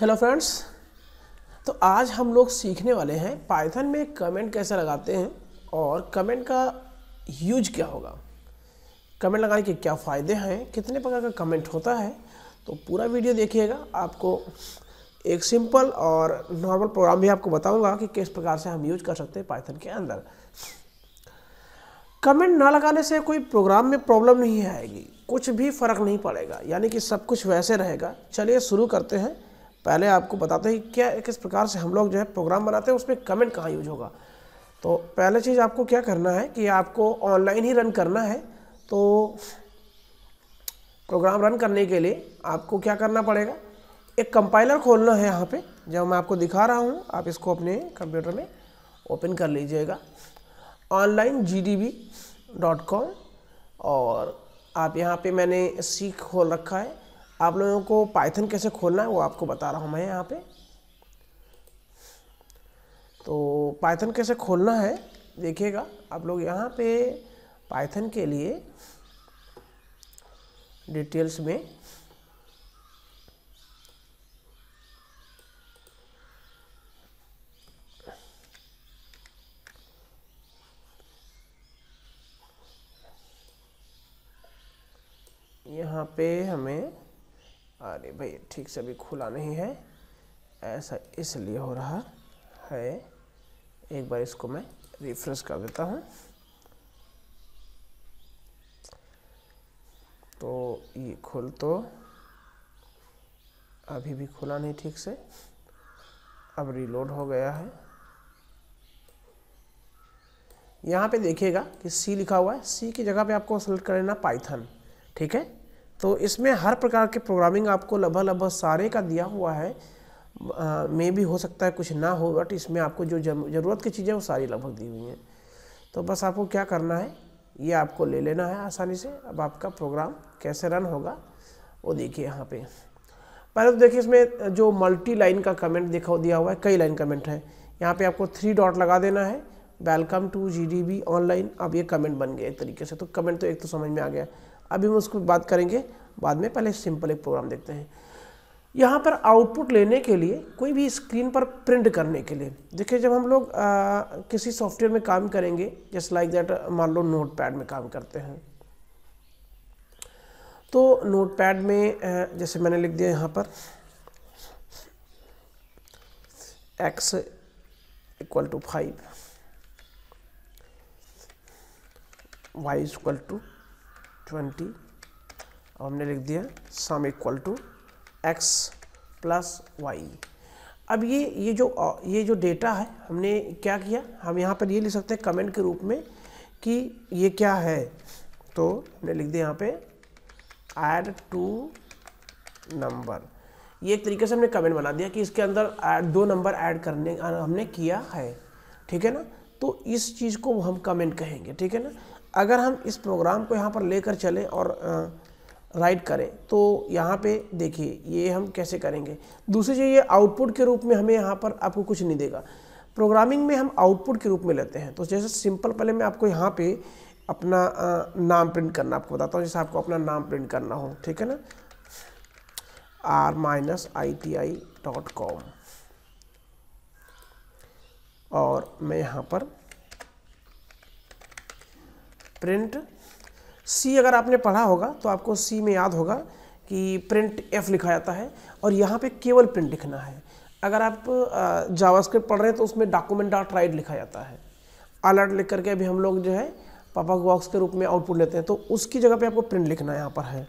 hello friends तो आज हम लोग सीखने वाले हैं पाइथन में कमेंट कैसे लगाते हैं और कमेंट का यूज क्या होगा कमेंट लगाने के क्या फ़ायदे हैं कितने प्रकार का कमेंट होता है तो पूरा वीडियो देखिएगा आपको एक सिंपल और नॉर्मल प्रोग्राम भी आपको बताऊंगा कि किस प्रकार से हम यूज कर सकते हैं पाइथन के अंदर कमेंट ना लगाने से कोई प्रोग्राम में प्रॉब्लम नहीं आएगी कुछ भी फ़र्क नहीं पड़ेगा यानी कि सब कुछ वैसे रहेगा चलिए शुरू करते हैं पहले आपको बताते हैं क्या किस प्रकार से हम लोग जो है प्रोग्राम बनाते हैं उसमें कमेंट कहाँ यूज होगा तो पहले चीज़ आपको क्या करना है कि आपको ऑनलाइन ही रन करना है तो प्रोग्राम रन करने के लिए आपको क्या करना पड़ेगा एक कंपाइलर खोलना है यहाँ पे जब मैं आपको दिखा रहा हूँ आप इसको अपने कंप्यूटर में ओपन कर लीजिएगा ऑनलाइन जी और आप यहाँ पे मैंने सीख खोल रखा है आप लोगों को पाइथन कैसे खोलना है वो आपको बता रहा हूँ मैं यहाँ पे तो पाइथन कैसे खोलना है देखिएगा आप लोग यहाँ पे पाइथन के लिए डिटेल्स में यहाँ पे हमें अरे भाई ठीक से अभी खुला नहीं है ऐसा इसलिए हो रहा है एक बार इसको मैं रिफ्रेश कर देता हूँ तो ये खुल तो अभी भी खुला नहीं ठीक से अब रिलोड हो गया है यहाँ पे देखिएगा कि सी लिखा हुआ है सी की जगह पे आपको सेलेक्ट कर लेना पाइथन ठीक है तो इसमें हर प्रकार के प्रोग्रामिंग आपको लगभग लगभग सारे का दिया हुआ है मे भी हो सकता है कुछ ना हो बट इसमें आपको जो ज़रूरत की चीज़ें वो सारी लगभग दी हुई हैं तो बस आपको क्या करना है ये आपको ले लेना है आसानी से अब आपका प्रोग्राम कैसे रन होगा वो देखिए यहाँ पे पहले तो देखिए इसमें जो मल्टी लाइन का कमेंट देखा दिया हुआ है कई लाइन कमेंट है यहाँ पे आपको थ्री डॉट लगा देना है वेलकम टू जी ऑनलाइन अब ये कमेंट बन गया एक तरीके से तो कमेंट तो एक तो समझ में आ गया अभी हम उसको बात करेंगे बाद में पहले सिंपल एक प्रोग्राम देखते हैं यहाँ पर आउटपुट लेने के लिए कोई भी स्क्रीन पर प्रिंट करने के लिए देखिए जब हम लोग आ, किसी सॉफ्टवेयर में काम करेंगे जस्ट लाइक दैट मान लो नोट पैड में काम करते हैं तो नोट पैड में जैसे मैंने लिख दिया यहाँ पर X equal to five Y equal to twenty और हमने लिख दिया sum equal to X plus Y अब ये ये जो ये जो डेटा है हमने क्या किया हम यहाँ पर ये लिख सकते हैं कमेंट के रूप में कि ये क्या है तो हमने लिख दिया यहाँ पे ऐड टू नंबर ये एक तरीके से हमने कमेंट बना दिया कि इसके अंदर ऐड दो नंबर ऐड करने हमने किया है ठीक है ना तो इस चीज़ को हम कमेंट कहेंगे ठीक है ना अगर हम इस प्रोग्राम को यहाँ पर लेकर चलें और राइट करें तो यहाँ पे देखिए ये हम कैसे करेंगे दूसरी चीज़ ये आउटपुट के रूप में हमें यहाँ पर आपको कुछ नहीं देगा प्रोग्रामिंग में हम आउटपुट के रूप में लेते हैं तो जैसे सिंपल पहले मैं आपको यहाँ पे अपना नाम प्रिंट करना आपको बताता हूँ जैसे आपको अपना नाम प्रिंट करना हो ठीक है ना R minus I T I dot com और मैं यहाँ पर प्रिंट सी अगर आपने पढ़ा होगा तो आपको सी में याद होगा कि प्रिंट एफ लिखा जाता है और यहाँ पे केवल प्रिंट लिखना है अगर आप जावास्क्रिप्ट पढ़ रहे हैं तो उसमें डॉक्यूमेंट डॉट राइट लिखा जाता है अलर्ट लिख करके अभी हम लोग जो है पापा बॉक्स के रूप में आउटपुट लेते हैं तो उसकी जगह पे आपको प्रिंट लिखना यहाँ पर है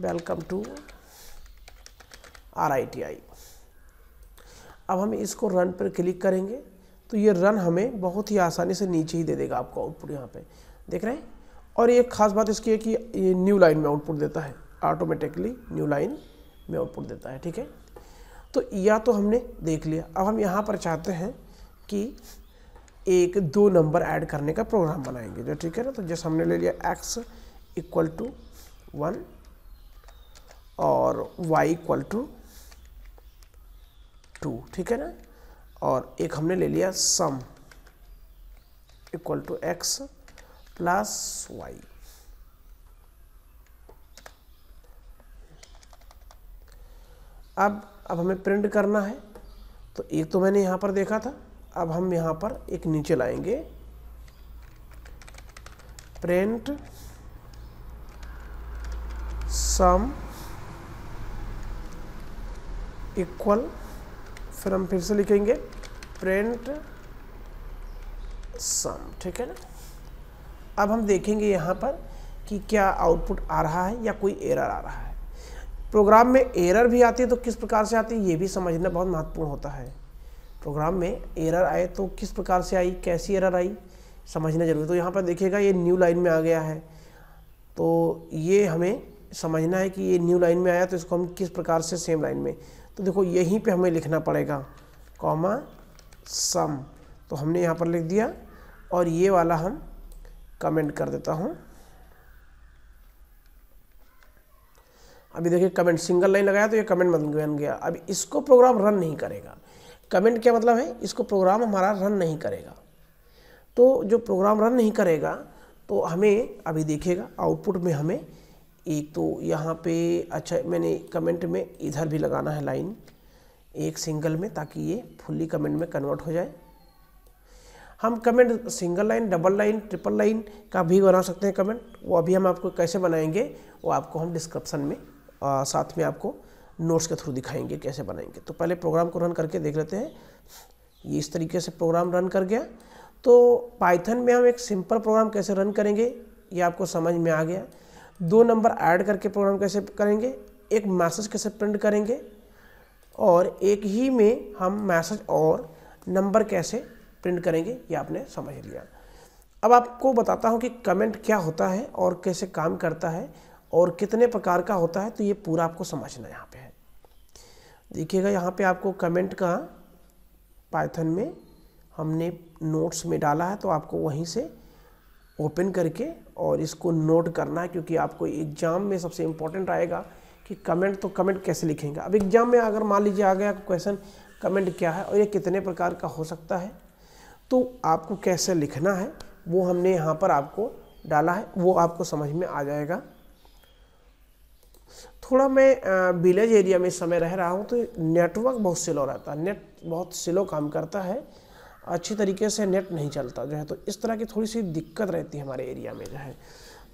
welcome to R I T I अब हम इसको रन पर क्लिक करेंगे तो ये रन हमें बहुत ही आसानी से नीचे ही दे देगा आपको आउटपुट यहाँ पे देख रहे हैं और एक खास बात इसकी है कि ये न्यू लाइन में आउटपुट देता है ऑटोमेटिकली न्यू लाइन में आउटपुट देता है ठीक है तो या तो हमने देख लिया अब हम यहाँ पर चाहते हैं कि एक दो नंबर ऐड करने का प्रोग्राम बनाएंगे जो ठीक है ना तो जैसे हमने ले लिया एक्स इक्वल टू वन और वाई इक्वल टू टू ठीक है ना और एक हमने ले लिया sum equal to X plus Y अब अब हमें प्रिंट करना है तो एक तो मैंने यहां पर देखा था अब हम यहां पर एक नीचे लाएंगे प्रिंट सम इक्वल फिर हम फिर से लिखेंगे प्रिंट सम ठीक है ना अब हम देखेंगे यहाँ पर कि क्या आउटपुट आ रहा है या कोई एरर आ रहा है प्रोग्राम में एरर भी आती है तो किस प्रकार से आती है ये भी समझना बहुत महत्वपूर्ण होता है प्रोग्राम में एरर आए तो किस प्रकार से आई कैसी एरर आई समझना जरूरी तो यहाँ पर देखिएगा ये न्यू लाइन में आ गया है तो ये हमें समझना है कि ये न्यू लाइन में आया तो इसको हम किस प्रकार से सेम लाइन में तो देखो यहीं पे हमें लिखना पड़ेगा कॉमा सम तो हमने यहाँ पर लिख दिया और ये वाला हम कमेंट कर देता हूँ अभी देखिए कमेंट सिंगल लाइन लगाया तो ये कमेंट बन गया अब इसको प्रोग्राम रन नहीं करेगा कमेंट क्या मतलब है इसको प्रोग्राम हमारा रन नहीं करेगा तो जो प्रोग्राम रन नहीं करेगा तो हमें अभी देखिएगा आउटपुट में हमें एक तो यहाँ पे अच्छा मैंने कमेंट में इधर भी लगाना है लाइन एक सिंगल में ताकि ये फुल्ली कमेंट में कन्वर्ट हो जाए हम comment single line double line triple line का भी बना सकते हैं कमेंट वो अभी हम आपको कैसे बनाएंगे वो आपको हम डिस्क्रिप्सन में आ, साथ में आपको नोट्स के थ्रू दिखाएंगे कैसे बनाएंगे तो पहले प्रोग्राम को रन करके देख लेते हैं ये इस तरीके से प्रोग्राम रन कर गया तो पाइथन में हम एक सिंपल प्रोग्राम कैसे रन करेंगे ये आपको समझ में आ गया दो नंबर ऐड करके प्रोग्राम कैसे करेंगे एक मैसेज कैसे प्रिंट करेंगे और एक ही में हम मैसेज और नंबर कैसे प्रिंट करेंगे ये आपने समझ लिया अब आपको बताता हूँ कि कमेंट क्या होता है और कैसे काम करता है और कितने प्रकार का होता है तो ये पूरा आपको समझना यहाँ पे है देखिएगा यहाँ पे आपको कमेंट का पाइथन में हमने नोट्स में डाला है तो आपको वहीं से ओपन करके और इसको नोट करना क्योंकि आपको एग्ज़ाम में सबसे इम्पोर्टेंट आएगा कि कमेंट तो कमेंट कैसे लिखेंगे अब एग्ज़ाम में अगर मान लीजिए आ गया क्वेश्चन कमेंट क्या है और ये कितने प्रकार का हो सकता है तो आपको कैसे लिखना है वो हमने यहाँ पर आपको डाला है वो आपको समझ में आ जाएगा थोड़ा मैं विलेज एरिया में इस समय रह रहा हूँ तो नेटवर्क बहुत स्लो रहता है नेट बहुत स्लो काम करता है अच्छी तरीके से नेट नहीं चलता जो है तो इस तरह की थोड़ी सी दिक्कत रहती है हमारे एरिया में जो है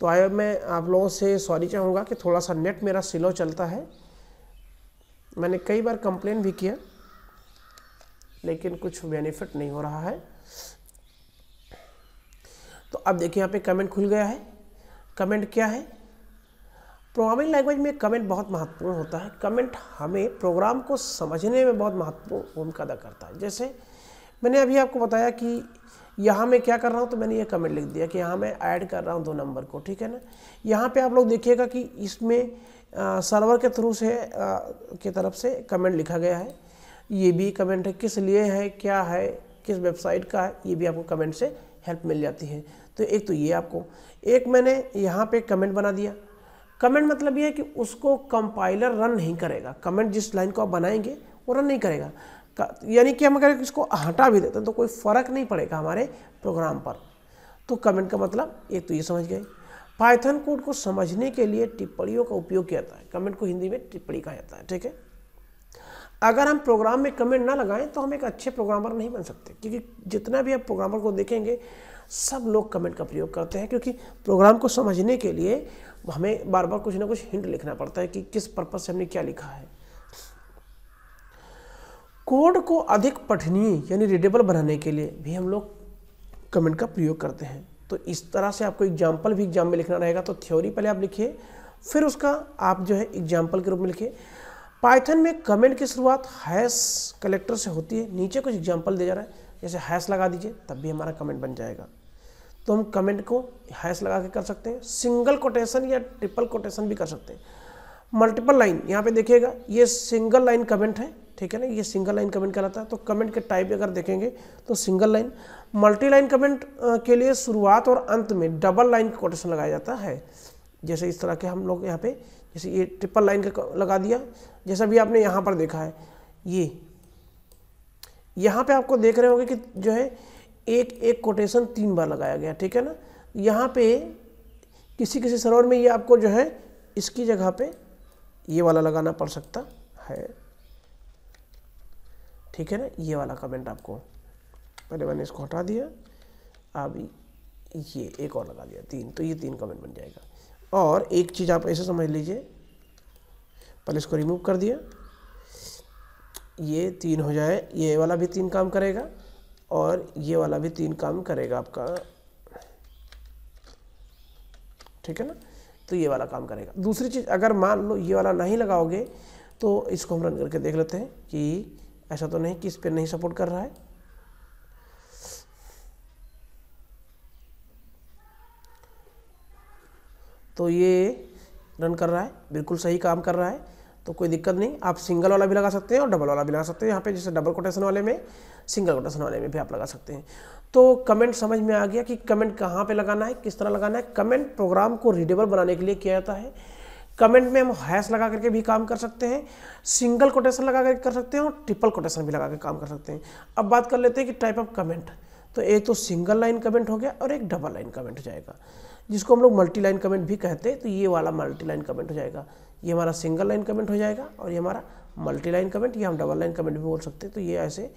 तो आई मैं आप लोगों से सॉरी चाहूँगा कि थोड़ा सा नेट मेरा स्लो चलता है मैंने कई बार कंप्लेन भी किया लेकिन कुछ बेनिफिट नहीं हो रहा है तो अब देखिए यहाँ पे कमेंट खुल गया है कमेंट क्या है प्रोग्रामिंग लैंग्वेज में कमेंट बहुत महत्वपूर्ण होता है कमेंट हमें प्रोग्राम को समझने में बहुत महत्वपूर्ण भूमिका अदा करता है जैसे मैंने अभी आपको बताया कि यहाँ मैं क्या कर रहा हूँ तो मैंने ये कमेंट लिख दिया कि यहाँ मैं ऐड कर रहा हूँ दो नंबर को ठीक है ना यहाँ पे आप लोग देखिएगा कि इसमें सर्वर के थ्रू से के की तरफ से कमेंट लिखा गया है ये भी कमेंट है किस लिए है क्या है किस वेबसाइट का है ये भी आपको कमेंट से हेल्प मिल जाती है तो एक तो ये आपको एक मैंने यहाँ पर कमेंट बना दिया कमेंट मतलब ये है कि उसको कंपाइलर रन नहीं करेगा कमेंट जिस लाइन को आप बनाएंगे वो रन नहीं करेगा यानी कि हम अगर इसको हटा भी देते हैं तो कोई फ़र्क नहीं पड़ेगा हमारे प्रोग्राम पर तो कमेंट का मतलब एक तो ये समझ गए पाइथन कोड को समझने के लिए टिप्पणियों का उपयोग किया जाता है कमेंट को हिंदी में टिप्पणी कहा जाता है ठीक है अगर हम प्रोग्राम में कमेंट ना लगाएं तो हम एक अच्छे प्रोग्रामर नहीं बन सकते क्योंकि जितना भी आप प्रोग्रामर को देखेंगे सब लोग कमेंट का प्रयोग करते हैं क्योंकि प्रोग्राम को समझने के लिए हमें बार बार कुछ ना कुछ हिंट लिखना पड़ता है कि किस पर्पज़ से हमने क्या लिखा है कोड को अधिक पठनीय यानी रीडेबल बनाने के लिए भी हम लोग कमेंट का प्रयोग करते हैं तो इस तरह से आपको एग्जाम्पल भी एग्जाम में लिखना रहेगा तो थ्योरी पहले आप लिखिए फिर उसका आप जो है एग्जाम्पल के रूप में लिखिए पाइथन में कमेंट की शुरुआत हैश कलेक्टर से होती है नीचे कुछ एग्जाम्पल दे जा रहा है जैसे हैश लगा दीजिए तब भी हमारा कमेंट बन जाएगा तो हम कमेंट को हैश लगा के कर सकते हैं सिंगल कोटेशन या ट्रिपल कोटेशन भी कर सकते हैं मल्टीपल लाइन यहाँ पे देखिएगा ये सिंगल लाइन कमेंट है ठीक है ना ये सिंगल लाइन कमेंट कहलाता है तो कमेंट के टाइप अगर देखेंगे तो single line multi line comment के लिए शुरुआत और अंत में डबल लाइन का कोटेशन लगाया जाता है जैसे इस तरह के हम लोग यहाँ पे जैसे ये ट्रिपल लाइन का लगा दिया जैसा भी आपने यहाँ पर देखा है ये यहाँ पे आपको देख रहे होंगे कि जो है एक एक कोटेशन तीन बार लगाया गया ठीक है ना यहाँ पे किसी किसी सरोवर में ये आपको जो है इसकी जगह पे ये वाला लगाना पड़ सकता है ठीक है ना ये वाला कमेंट आपको पहले मैंने इसको हटा दिया अब ये एक और लगा दिया तीन तो ये तीन कमेंट बन जाएगा और एक चीज़ आप ऐसे समझ लीजिए पहले इसको रिमूव कर दिया ये तीन हो जाए ये वाला भी तीन काम करेगा और ये वाला भी तीन काम करेगा आपका ठीक है ना तो ये वाला काम करेगा दूसरी चीज़ अगर मान लो ये वाला नहीं लगाओगे तो इसको हम रन करके देख लेते हैं कि ऐसा तो नहीं कि इस पर नहीं सपोर्ट कर रहा है तो ये रन कर रहा है बिल्कुल सही काम कर रहा है तो कोई दिक्कत नहीं आप सिंगल वाला भी लगा सकते हैं और डबल वाला भी लगा सकते हैं यहाँ पे जैसे डबल कोटेशन वाले में सिंगल कोटेशन वाले में भी आप लगा सकते हैं तो कमेंट समझ में आ गया कि कमेंट कहाँ पे लगाना है किस तरह लगाना है कमेंट प्रोग्राम को रीडेबल बनाने के लिए किया जाता है कमेंट में हम हैश लगा करके भी काम कर सकते हैं सिंगल कोटेशन लगा करके कर सकते हैं और ट्रिपल कोटेशन भी लगा के काम कर सकते हैं अब बात कर लेते हैं कि टाइप ऑफ कमेंट तो एक तो सिंगल लाइन कमेंट हो गया और एक डबल लाइन कमेंट हो जाएगा जिसको हम लोग मल्टी लाइन कमेंट भी कहते हैं तो ये वाला मल्टी लाइन कमेंट हो जाएगा ये हमारा सिंगल लाइन कमेंट हो जाएगा और ये हमारा मल्टी लाइन कमेंट या हम डबल लाइन कमेंट भी बोल सकते हैं तो ये ऐसे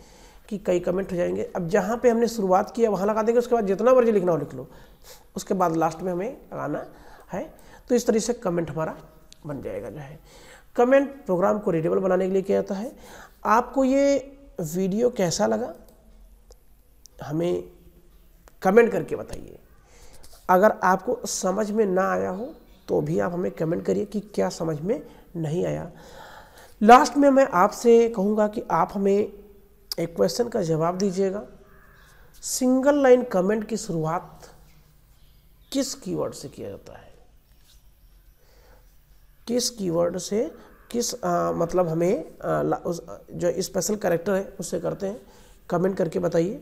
कि कई कमेंट हो जाएंगे अब जहाँ पे हमने शुरुआत किया वहाँ लगा देंगे उसके बाद जितना मर्जी लिखना हो लिख लो उसके बाद लास्ट में हमें लगाना है तो इस तरीके से कमेंट हमारा बन जाएगा जो है कमेंट प्रोग्राम को रीडेबल बनाने के लिए किया जाता है आपको ये वीडियो कैसा लगा हमें कमेंट करके बताइए अगर आपको समझ में ना आया हो तो भी आप हमें कमेंट करिए कि क्या समझ में नहीं आया लास्ट में मैं आपसे कहूँगा कि आप हमें एक क्वेश्चन का जवाब दीजिएगा सिंगल लाइन कमेंट की शुरुआत किस कीवर्ड से किया जाता है किस कीवर्ड से किस आ, मतलब हमें आ, उस, जो स्पेशल करेक्टर है उससे करते हैं कमेंट करके बताइए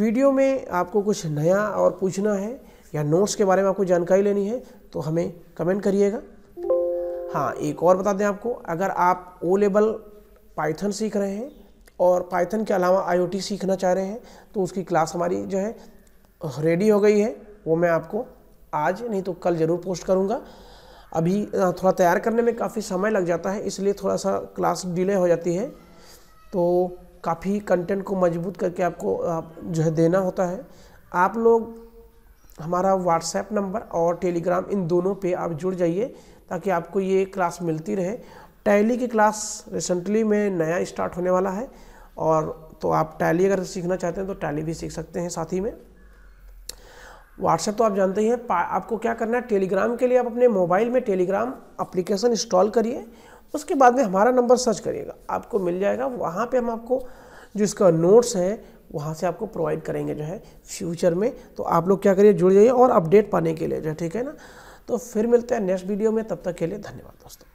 वीडियो में आपको कुछ नया और पूछना है या नोट्स के बारे में आपको जानकारी लेनी है तो हमें कमेंट करिएगा हाँ एक और बता दें आपको अगर आप ओ लेवल पाइथन सीख रहे हैं और पाइथन के अलावा आईओटी सीखना चाह रहे हैं तो उसकी क्लास हमारी जो है रेडी हो गई है वो मैं आपको आज नहीं तो कल ज़रूर पोस्ट करूँगा अभी थोड़ा तैयार करने में काफ़ी समय लग जाता है इसलिए थोड़ा सा क्लास डिले हो जाती है तो काफ़ी कंटेंट को मजबूत करके आपको आप जो है देना होता है आप लोग हमारा व्हाट्सएप नंबर और टेलीग्राम इन दोनों पे आप जुड़ जाइए ताकि आपको ये क्लास मिलती रहे टैली की क्लास रिसेंटली में नया स्टार्ट होने वाला है और तो आप टैली अगर सीखना चाहते हैं तो टैली भी सीख सकते हैं साथ ही में व्हाट्सएप तो आप जानते ही हैं आपको क्या करना है टेलीग्राम के लिए आप अपने मोबाइल में टेलीग्राम अप्लीकेशन इंस्टॉल करिए उसके बाद में हमारा नंबर सर्च करिएगा आपको मिल जाएगा वहाँ पे हम आपको जो इसका नोट्स है वहाँ से आपको प्रोवाइड करेंगे जो है फ्यूचर में तो आप लोग क्या करिए जुड़ जाइए और अपडेट पाने के लिए जो है ठीक है ना तो फिर मिलते हैं नेक्स्ट वीडियो में तब तक के लिए धन्यवाद दोस्तों